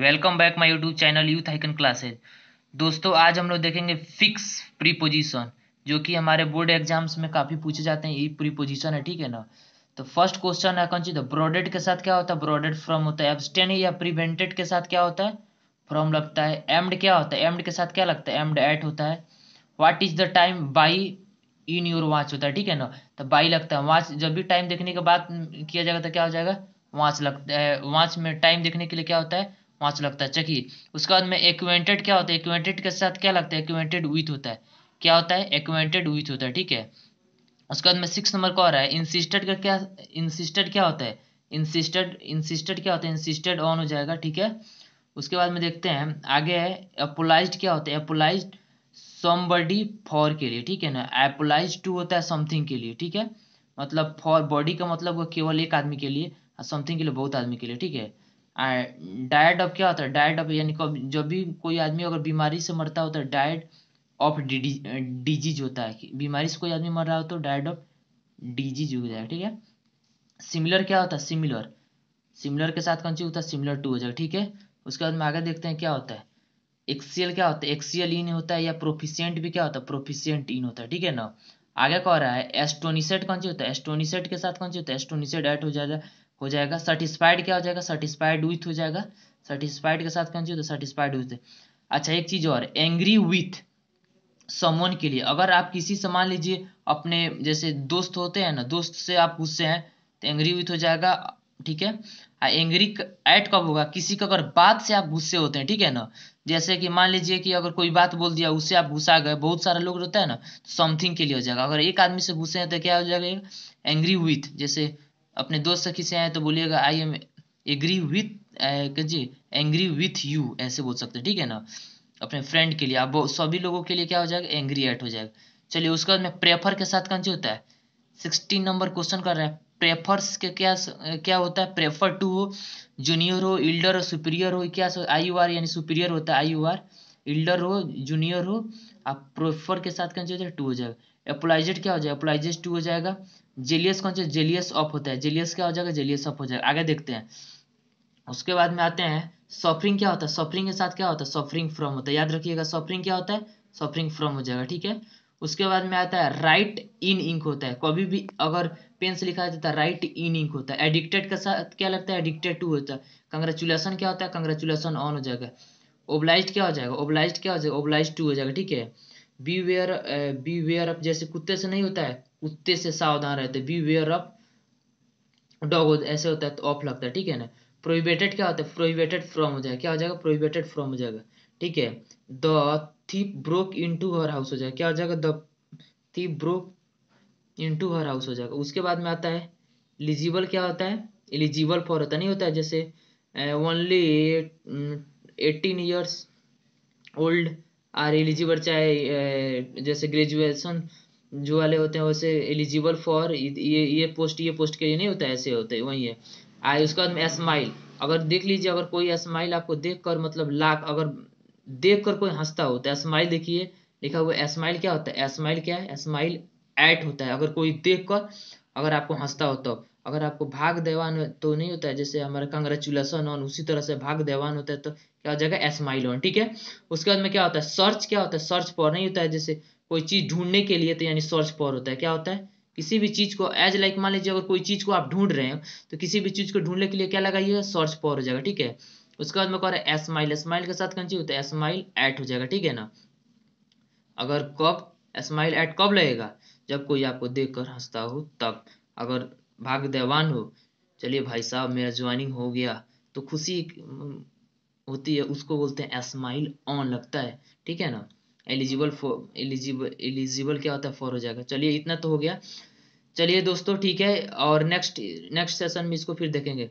welcome back my YouTube channel youth icon classes दोस्तों आज हम लोग देखेंगे फिक्स प्रीपोजिशन जो कि हमारे बोर्ड एग्जाम्स में काफ़ी पूछे जाते हैं ये प्रीपोजिशन है ठीक है ना तो फर्स्ट क्वेश्चन है कौन चीज ब्रॉडेड के साथ क्या होता है ब्रॉडेड फ्रॉम होता है एबस्टेन या प्रिवेंटेड के साथ क्या होता है फ्रॉम लगता है एम्ड क्या होता है एम्ड के साथ क्या लगता है एम्ड एट होता है what is the time by in your watch होता है ठीक है ना तो बाई लगता है वाच जब भी टाइम देखने के बाद किया जाएगा तो क्या हो जाएगा वाच लगता है वाच में टाइम देखने के लिए क्या होता है पाँच लगता है चेकिए उसके बाद में एक्वेंटेड क्या होता है एक्वेंटेड के साथ क्या लगता है एक्वेंटेड विथ होता है क्या होता है एक्वेंटेड विथ होता है ठीक है उसके बाद में सिक्स नंबर का और है इंसिस्टेड का क्या इंसिस्टेड क्या होता है इंसिस्टेड इंसिस्टेड क्या होता है इंसिस्टेड ऑन हो जाएगा ठीक है उसके बाद में देखते हैं आगे है अपोलाइज क्या होता है अपोलाइज समबडी फॉर के लिए ठीक है ना एपोलाइज टू होता है समथिंग के लिए ठीक है मतलब फॉर बॉडी का मतलब वो केवल एक आदमी के लिए समथिंग के लिए बहुत आदमी के लिए ठीक है डाइट ऑफ क्या होता है डाइट ऑफ यानी जब भी कोई आदमी अगर बीमारी से मरता हो तो डाइट ऑफ डिजीज होता है बीमारी से कोई आदमी मर रहा हो तो डाइट ऑफ डिजीज हो जाएगा ठीक है सिमिलर क्या होता है सिमिलर सिमिलर के साथ कौन चीज होता है सिमिलर टू हो जाएगा ठीक है उसके बाद में आगे देखते हैं क्या होता है एक्सीएल क्या होता है एक्सीएल इन होता है या प्रोफिशियंट भी क्या होता है प्रोफिशियंट इन होता है ठीक है ना आगे कह रहा है एस्टोनिसेट कौन सी होता है एस्टोनिसेट के साथ कौन सी होता है एस्टोनिसेट ऐड हो जाएगा हो जाएगा सर्टिस्फाइड क्या हो जाएगा सर्टिस्फाइड विथ हो जाएगा सर्टिस्फाइड के साथ कौन सी होता है सर्टिस्फाइड विथ अच्छा एक चीज़ और एंग्री विथ समोन के लिए अगर आप किसी से मान लीजिए अपने जैसे दोस्त होते हैं ना दोस्त से आप गुस्से हैं तो एंग्री विथ हो जाएगा ठीक है एंग्री हाँ, एट कब होगा किसी का अगर बात से आप गुस्से होते हैं ठीक है ना जैसे कि मान लीजिए कि अगर कोई बात बोल दिया उससे आप गुस्सा गए बहुत सारे लोग रहते हैं ना समथिंग तो के लिए हो जाएगा अगर एक आदमी से गुस्से हैं तो क्या हो जाएगा एंग्री विथ जैसे अपने दोस्त सखी से आए तो बोलिएगा आई एम एग्री विथ जी एंग्री विथ यू ऐसे बोल सकते हैं ठीक है ना अपने फ्रेंड के लिए आप सभी लोगों के लिए क्या हो जाएगा एंग्री एट हो जाएगा चलिए उसके बाद में प्रेफर के साथ कौन सी होता है सिक्सटीन नंबर क्वेश्चन कर रहे हैं प्रेफर्स के क्या क्या होता है प्रेफर टू हो जूनियर हो इल्डर हो सुपीरियर हो क्या आई यू आर यानी सुपीरियर होता है आई यू आर इल्डर हो जूनियर हो आप प्रोफर के साथ कौन सा टू हो जाएगा एप्लाइजेड क्या हो जाएगा एप्लाइजेड टू हो जाएगा जेलियस कौन सा जेलियस ऑफ होता है जेलियस क्या हो जाएगा जेलियस ऑफ हो जाएगा आगे देखते हैं उसके बाद में आते हैं सफरिंग क्या होता है सफरिंग के साथ क्या होता है सफरिंग फ्रॉम होता है याद रखिएगा सफरिंग क्या होता है सफरिंग फ्रॉम हो जाएगा ठीक है उसके बाद में आता है राइट इन इंक होता है कभी भी अगर पेन से लिखा जाता है राइट इन इंक होता है एडिक्टेड के साथ क्या लगता है एडिक्टेड टू होता है कंग्रेचुलेसन क्या होता है कंग्रेचुलेसन ऑन हो जाएगा ओबलाइज क्या हो जाएगा ओबलाइज क्या हो जाएगा ओबलाइज टू हो जाएगा ठीक है beware beware of जैसे कुत्ते से नहीं होता है कुत्ते से सावधान रहते बी वेयर अप डॉग ऐसे होता है तो ऑफ लगता है ठीक है ना प्रोहिबेटेड क्या होता है प्रोहिबेटेड फ्रॉम हो जाएगा क्या हो जाएगा प्रोहिबेटेड फ्रॉम हो जाएगा ठीक है the thief broke into her house हो जाएगा क्या हो जाएगा the thief broke into her house हो जाएगा उसके बाद में आता है एलिजिबल क्या होता है एलिजिबल फॉर होता नहीं होता है जैसे only uh, eighteen years old are eligible चाहे जैसे ग्रेजुएशन जो वाले होते हैं वैसे एलिजिबल फॉर ये ये पोस्ट ये पोस्ट के लिए नहीं होता ऐसे होते वही है आ उसके बाद में स्माइल अगर देख लीजिए अगर कोई स्माइल आपको देख कर मतलब लाख अगर देख कर कोई हंसता होता है स्माइल देखिए लिखा हुआ स्माइल क्या होता है स्माइल क्या है स्माइल एट होता है अगर कोई देख कर अगर आपको हंसता हो तो अगर आपको भाग देवान तो नहीं होता है जैसे हमारा कंग्रेचुलेसन ऑन उसी तरह से भाग देवान होता है तो क्या हो जाएगा एसमाइल ऑन ठीक है उसके बाद में क्या होता है सर्च क्या होता है सर्च पॉर नहीं होता है जैसे कोई चीज़ ढूंढने के लिए तो यानी सर्च पॉर होता है क्या होता है किसी भी चीज़ को एज लाइक मान लीजिए अगर कोई चीज़ को आप ढूंढ रहे हो तो किसी भी चीज़ को ढूंढने के लिए क्या लगाइएगा सर्च पॉर हो जाएगा ठीक है उसके बाद में कह रहा है एसमाइल एसमाइल के साथ कौन चीज होता है एसमाइल एट हो जाएगा ठीक है ना अगर कब एसमाइल एट कब लगेगा जब कोई आपको देख कर हंसता हो तब अगर भाग्यवान हो चलिए भाई साहब मेरा ज्वाइनिंग हो गया तो खुशी हम्म, होती है उसको बोलते हैं स्माइल ऑन लगता है ठीक है ना एलिजिबल फॉर एलिजिबल एलिजिबल क्या होता है फॉर हो जाएगा चलिए इतना तो हो गया चलिए दोस्तों ठीक है और नेक्स्ट नेक्स्ट सेशन में इसको फिर देखेंगे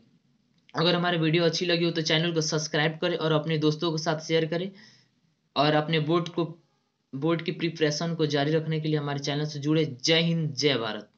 अगर हमारी वीडियो अच्छी लगी हो तो चैनल को सब्सक्राइब करें और अपने दोस्तों के साथ शेयर करें और अपने बोर्ड को बोर्ड की प्रिपरेशन को जारी रखने के लिए हमारे चैनल से जुड़े जय हिंद जय भारत